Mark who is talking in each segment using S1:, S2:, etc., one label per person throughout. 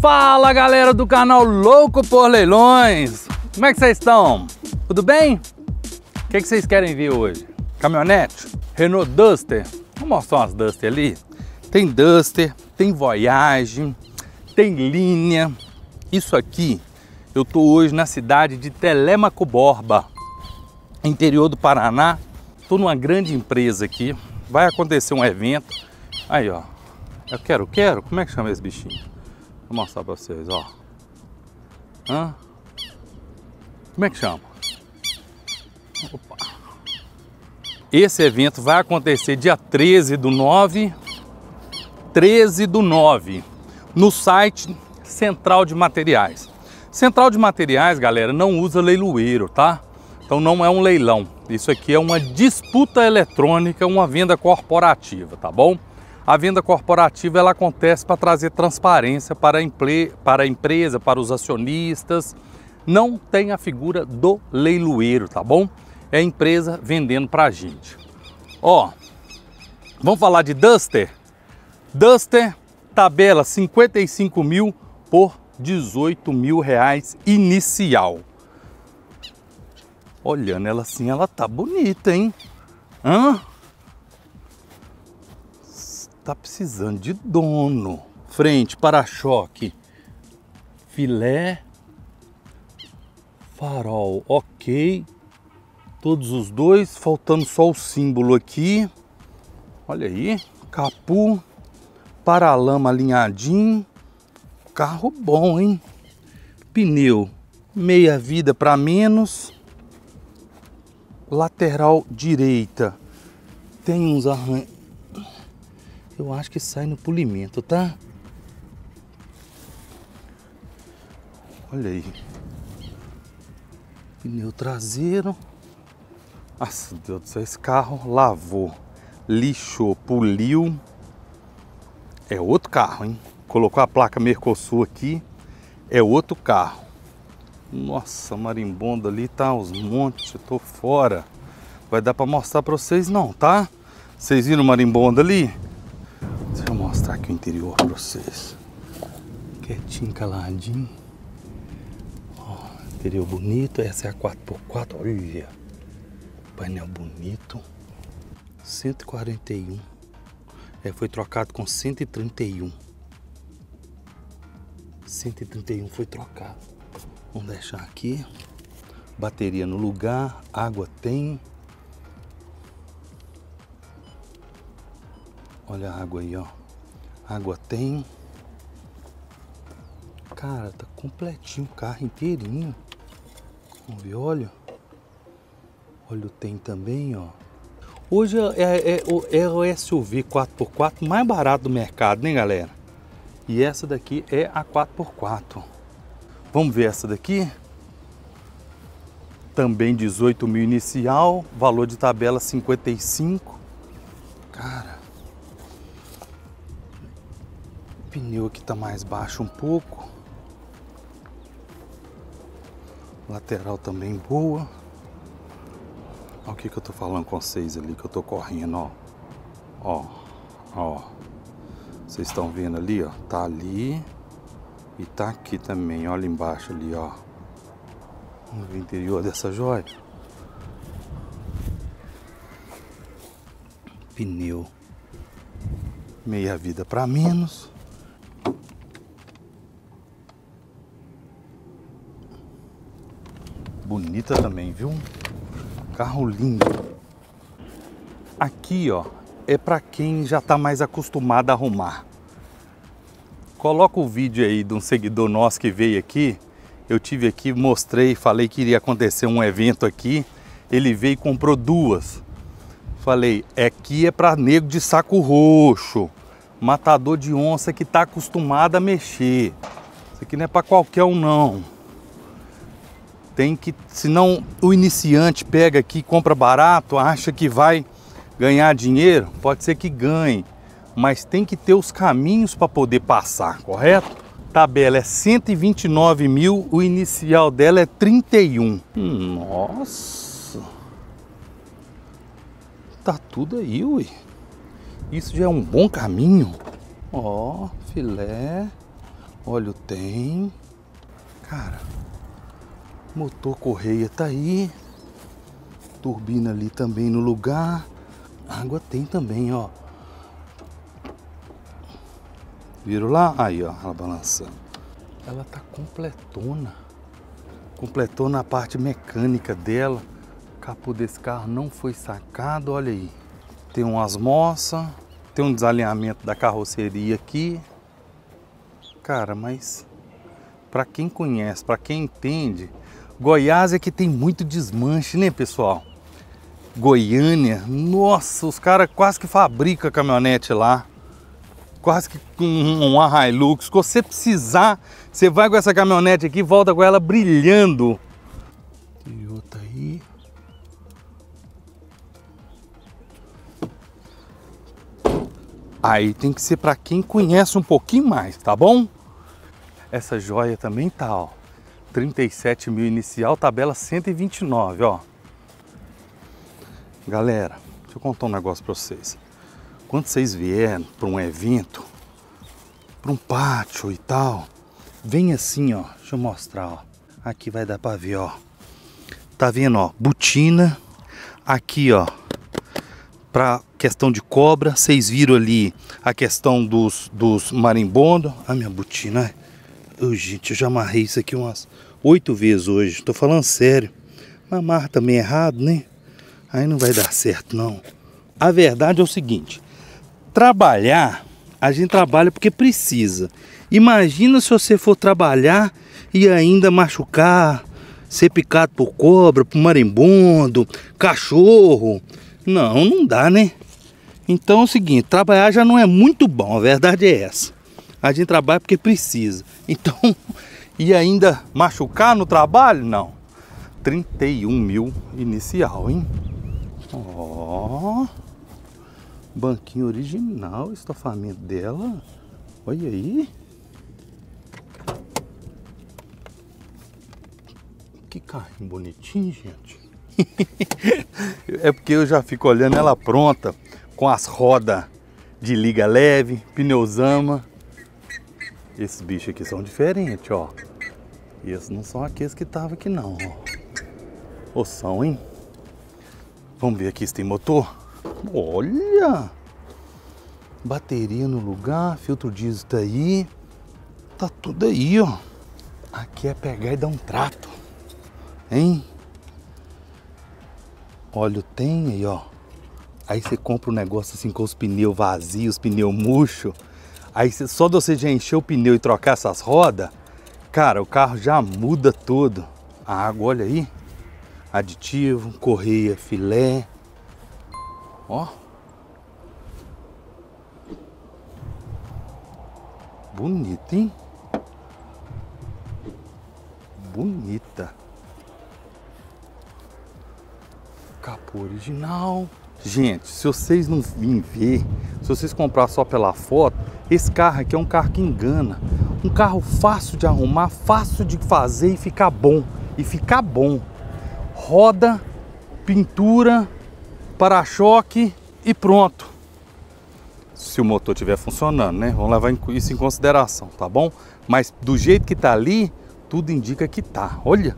S1: Fala galera do canal Louco por Leilões! Como é que vocês estão? Tudo bem? O que, é que vocês querem ver hoje? Caminhonete? Renault Duster? Vou mostrar umas Duster ali. Tem Duster, tem Voyage, tem linha. Isso aqui, eu tô hoje na cidade de Telemaco Borba, interior do Paraná. Tô numa grande empresa aqui, vai acontecer um evento. Aí, ó. Eu quero, quero. Como é que chama esse bichinho? Vou mostrar pra vocês, ó. Hã? Como é que chama? Opa. Esse evento vai acontecer dia 13 do 9, 13 do 9, no site Central de Materiais. Central de Materiais, galera, não usa leiloeiro, tá? Então não é um leilão. Isso aqui é uma disputa eletrônica, uma venda corporativa, tá bom? A venda corporativa ela acontece para trazer transparência para a, para a empresa, para os acionistas. Não tem a figura do leiloeiro, tá bom? É a empresa vendendo para a gente. Ó, vamos falar de Duster? Duster, tabela 55 mil por 18 mil reais inicial. Olhando ela assim, ela tá bonita, hein? Hã? tá precisando de dono. Frente, para-choque, filé, farol, ok. Todos os dois, faltando só o símbolo aqui. Olha aí, capu, lama alinhadinho. Carro bom, hein? Pneu, meia vida para menos. Lateral direita, tem uns arranhos eu acho que sai no polimento, tá? Olha aí. Pneu traseiro. Nossa, Deus do céu, esse carro lavou, lixou, poliu. É outro carro, hein? Colocou a placa Mercosul aqui. É outro carro. Nossa, marimbondo ali tá uns montes, Eu tô fora. Vai dar para mostrar para vocês não, tá? Vocês viram o marimbondo ali? interior para vocês. Quietinho, caladinho. Ó, interior bonito. Essa é a 4x4, olha. Painel bonito. 141. É, foi trocado com 131. 131 foi trocado. Vamos deixar aqui. Bateria no lugar, água tem. Olha a água aí, ó. Água tem. Cara, tá completinho o carro inteirinho. Vamos ver óleo. Óleo tem também, ó. Hoje é, é, é o é SUV 4x4 mais barato do mercado, né, galera? E essa daqui é a 4x4. Vamos ver essa daqui? Também 18 mil inicial, valor de tabela 55. Cara, pneu aqui tá mais baixo um pouco. Lateral também boa. Olha o que, que eu tô falando com vocês ali, que eu tô correndo, ó. Ó, ó. Vocês estão vendo ali, ó. Tá ali e tá aqui também. Olha embaixo ali, ó. Vamos ver o interior dessa joia. Pneu meia vida para menos. bonita também, viu? Carro lindo. Aqui, ó, é para quem já tá mais acostumado a arrumar. Coloca o vídeo aí de um seguidor nosso que veio aqui. Eu tive aqui, mostrei, falei que iria acontecer um evento aqui. Ele veio e comprou duas. Falei, é aqui é para nego de saco roxo, matador de onça que tá acostumado a mexer. Isso aqui não é para qualquer um não. Tem que, senão o iniciante pega aqui, compra barato, acha que vai ganhar dinheiro, pode ser que ganhe, mas tem que ter os caminhos para poder passar, correto? Tabela é 129 mil, o inicial dela é 31. Nossa! Tá tudo aí, ui. Isso já é um bom caminho. Ó, filé. Óleo tem. Cara, Motor correia tá aí. Turbina ali também no lugar. Água tem também, ó. Viram lá? Aí, ó, ela balançando. Ela tá completona. Completona a parte mecânica dela. O capô desse carro não foi sacado, olha aí. Tem umas moças, tem um desalinhamento da carroceria aqui. Cara, mas para quem conhece, para quem entende, Goiás é que tem muito desmanche, né, pessoal? Goiânia, nossa, os caras quase que fabricam caminhonete lá. Quase que com uma Hilux. Se você precisar, você vai com essa caminhonete aqui, volta com ela brilhando. Tem outra aí. Aí tem que ser para quem conhece um pouquinho mais, tá bom? Essa joia também tá, ó. 37 mil inicial, tabela 129, ó. Galera, deixa eu contar um negócio para vocês. Quando vocês vierem para um evento, para um pátio e tal, vem assim, ó. Deixa eu mostrar, ó. Aqui vai dar para ver, ó. Tá vendo, ó? Butina. Aqui, ó. Para questão de cobra, vocês viram ali a questão dos, dos marimbondo. A minha butina, é eu, gente, eu já amarrei isso aqui umas oito vezes hoje. Tô falando sério. Mas amarra também errado, né? Aí não vai dar certo, não. A verdade é o seguinte. Trabalhar, a gente trabalha porque precisa. Imagina se você for trabalhar e ainda machucar, ser picado por cobra, por marimbondo, cachorro. Não, não dá, né? Então é o seguinte, trabalhar já não é muito bom, a verdade é essa. A gente trabalha porque precisa. Então, e ainda machucar no trabalho? Não. 31 mil inicial, hein? Ó. Banquinho original, estofamento dela. Olha aí. Que carrinho bonitinho, gente. é porque eu já fico olhando ela pronta com as rodas de liga leve, pneuzama. Esses bichos aqui são diferentes, ó. E esses não são aqueles que estavam aqui não, ó. Ou são, hein? Vamos ver aqui se tem motor. Olha! Bateria no lugar, filtro diesel tá aí. Tá tudo aí, ó. Aqui é pegar e dar um trato. Hein? Óleo tem aí, ó. Aí você compra um negócio assim com os pneus vazios, pneu murcho. Aí só de você já encher o pneu e trocar essas rodas, cara, o carro já muda todo. A água, olha aí. Aditivo, correia, filé. Ó. Bonito, hein? Bonita. Capô original. Gente, se vocês não virem ver, se vocês comprar só pela foto, esse carro aqui é um carro que engana. Um carro fácil de arrumar, fácil de fazer e ficar bom. E ficar bom. Roda, pintura, para-choque e pronto. Se o motor estiver funcionando, né? Vamos levar isso em consideração, tá bom? Mas do jeito que tá ali, tudo indica que tá. Olha.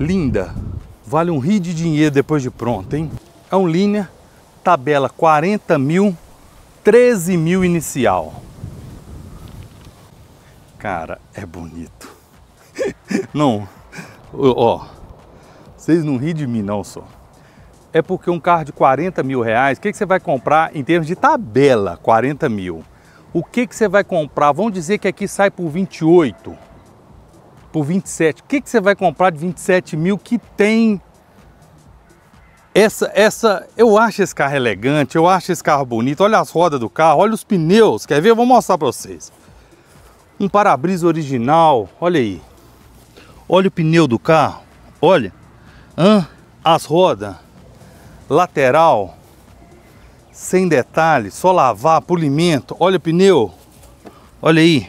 S1: Linda. Vale um rio de dinheiro depois de pronto, hein? É um linha, tabela 40 mil 13 mil inicial. Cara, é bonito. não, ó, vocês não ri de mim não só. É porque um carro de 40 mil reais, o que, que você vai comprar em termos de tabela, 40 mil? O que, que você vai comprar? Vamos dizer que aqui sai por 28, por 27. O que, que você vai comprar de 27 mil que tem essa, essa, eu acho esse carro elegante, eu acho esse carro bonito. Olha as rodas do carro, olha os pneus. Quer ver? Eu vou mostrar para vocês. Um para-brisa original, olha aí. Olha o pneu do carro, olha. Hã? As rodas, lateral, sem detalhe, só lavar, polimento. Olha o pneu, olha aí.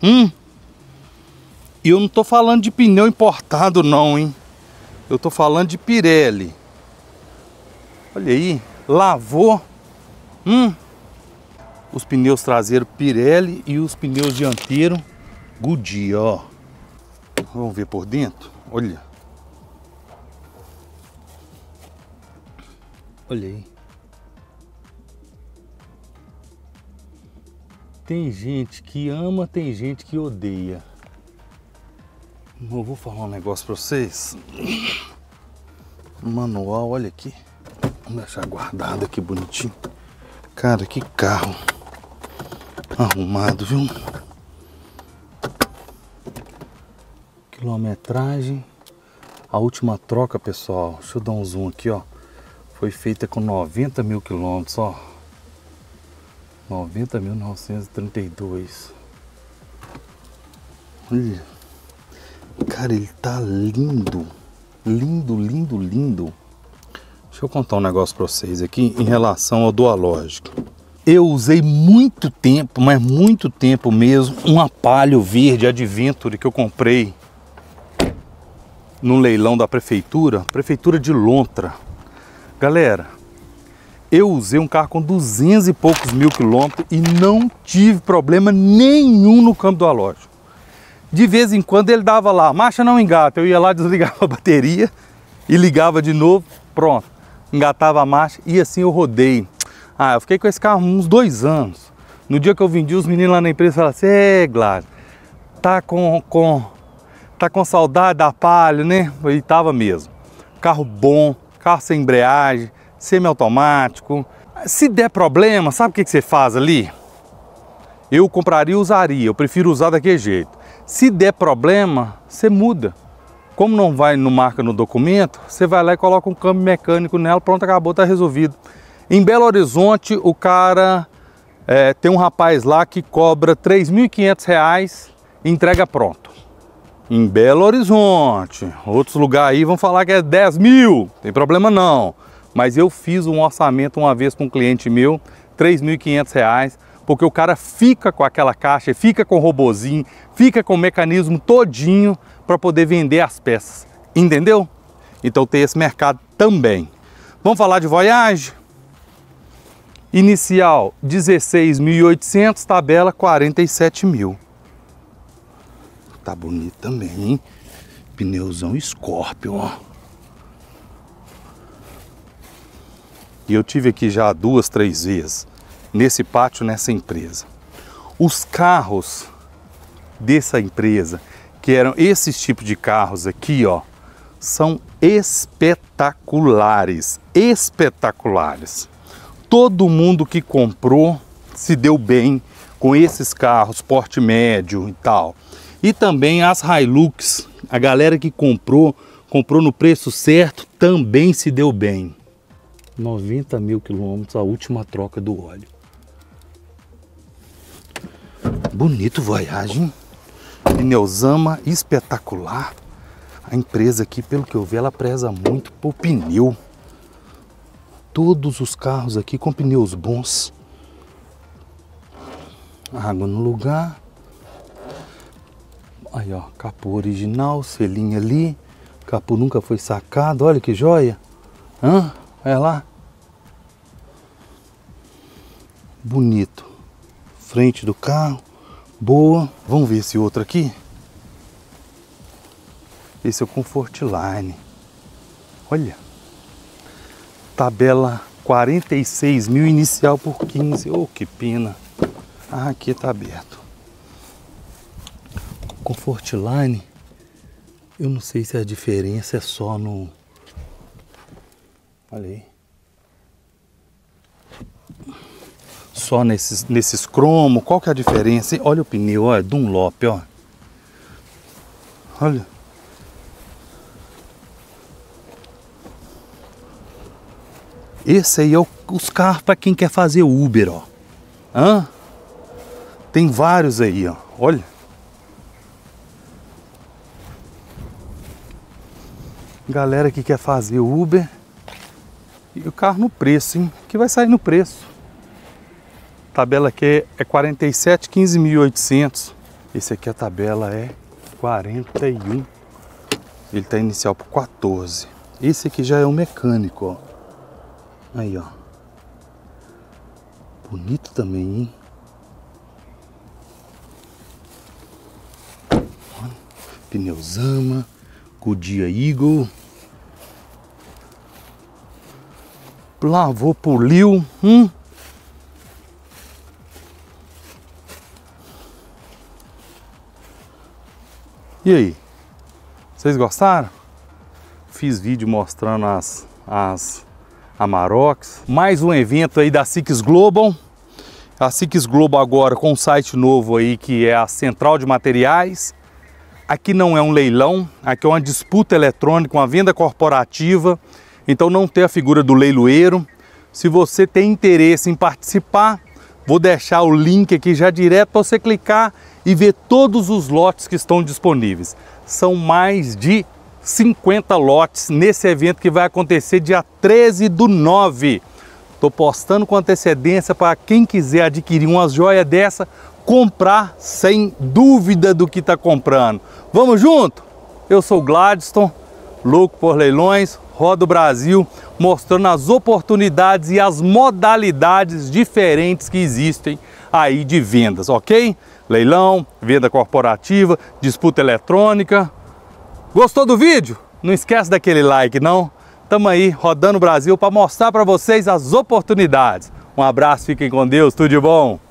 S1: Hum? E eu não tô falando de pneu importado não, hein? Eu tô falando de Pirelli. Olha aí, lavou. Hum. Os pneus traseiros Pirelli e os pneus dianteiro Goodyear, ó. Vamos ver por dentro. Olha. Olha aí. Tem gente que ama, tem gente que odeia. Eu vou falar um negócio para vocês. Manual, olha aqui. Vamos deixar guardado aqui bonitinho. Cara, que carro arrumado, viu? Quilometragem. A última troca, pessoal, deixa eu dar um zoom aqui, ó. Foi feita com 90 mil quilômetros, ó. 90.932. Olha. Cara, ele tá lindo. Lindo, lindo, lindo. Deixa eu contar um negócio para vocês aqui em relação ao Dualógico. Eu usei muito tempo, mas muito tempo mesmo, um apalho verde Adventure que eu comprei no leilão da prefeitura, prefeitura de Lontra. Galera, eu usei um carro com 200 e poucos mil quilômetros e não tive problema nenhum no campo do De vez em quando ele dava lá, marcha não engata, eu ia lá, desligava a bateria e ligava de novo, pronto engatava a marcha e assim eu rodei. Ah, eu fiquei com esse carro uns dois anos. No dia que eu vendi, os meninos lá na empresa falaram assim, é, Gladys, tá com, com, tá com saudade da palha, né? E tava mesmo. Carro bom, carro sem embreagem, semiautomático. automático Se der problema, sabe o que, que você faz ali? Eu compraria e usaria, eu prefiro usar daquele jeito. Se der problema, você muda. Como não vai no marca no documento, você vai lá e coloca um câmbio mecânico nela, pronto, acabou, tá resolvido. Em Belo Horizonte, o cara é, tem um rapaz lá que cobra R$ 3.500 e entrega pronto. Em Belo Horizonte, outros lugares aí vão falar que é 10 mil, tem problema não. Mas eu fiz um orçamento uma vez com um cliente meu, R$ 3.500, porque o cara fica com aquela caixa, fica com o robozinho, fica com o mecanismo todinho para poder vender as peças. Entendeu? Então tem esse mercado também. Vamos falar de Voyage? Inicial 16.800, tabela 47.000. Tá bonito também, hein? Pneuzão Scorpion, ó. E eu tive aqui já duas, três vezes nesse pátio, nessa empresa. Os carros dessa empresa que eram esses tipos de carros aqui, ó, são espetaculares, espetaculares. Todo mundo que comprou se deu bem com esses carros, porte médio e tal. E também as Hilux, a galera que comprou, comprou no preço certo, também se deu bem. 90 mil quilômetros, a última troca do óleo. Bonito viagem pneuzama espetacular. A empresa aqui, pelo que eu vi, ela preza muito por pneu. Todos os carros aqui com pneus bons. Água no lugar. Aí, ó, capô original, selinha ali. capô nunca foi sacado, olha que joia. Hã? Olha lá. Bonito. Frente do carro. Boa. Vamos ver esse outro aqui. Esse é o Comfort Line. Olha. Tabela 46 mil inicial por 15. Oh, que pena. Ah, aqui tá aberto. Comfort Line. Eu não sei se é a diferença é só no... Olha aí só nesses, nesses cromo? Qual que é a diferença? olha o pneu, olha, é Dunlop, ó. Olha. Esse aí é o, os carros para quem quer fazer Uber, ó. Hã? Tem vários aí, ó. Olha. Galera que quer fazer Uber. E o carro no preço, hein? Que vai sair no preço tabela aqui é 47.15.800. Esse aqui a tabela é 41. Ele tá inicial por 14. Esse aqui já é um mecânico, ó. Aí, ó. Bonito também, hein? Pneuzama, Godia Eagle. Lavou, poliu, hum? E aí? Vocês gostaram? Fiz vídeo mostrando as, as Amarox. Mais um evento aí da Six Global. A Six Globo agora com um site novo aí que é a Central de Materiais. Aqui não é um leilão, aqui é uma disputa eletrônica, uma venda corporativa. Então não tem a figura do leiloeiro. Se você tem interesse em participar, vou deixar o link aqui já direto para você clicar e ver todos os lotes que estão disponíveis. São mais de 50 lotes nesse evento que vai acontecer dia 13 do 9. Estou postando com antecedência para quem quiser adquirir uma joia dessa, comprar sem dúvida do que está comprando. Vamos junto? Eu sou Gladstone, louco por leilões, roda o Brasil, mostrando as oportunidades e as modalidades diferentes que existem aí de vendas, ok? leilão, venda corporativa, disputa eletrônica. Gostou do vídeo? Não esquece daquele like, não? Tamo aí rodando o Brasil para mostrar para vocês as oportunidades. Um abraço, fiquem com Deus, tudo de bom.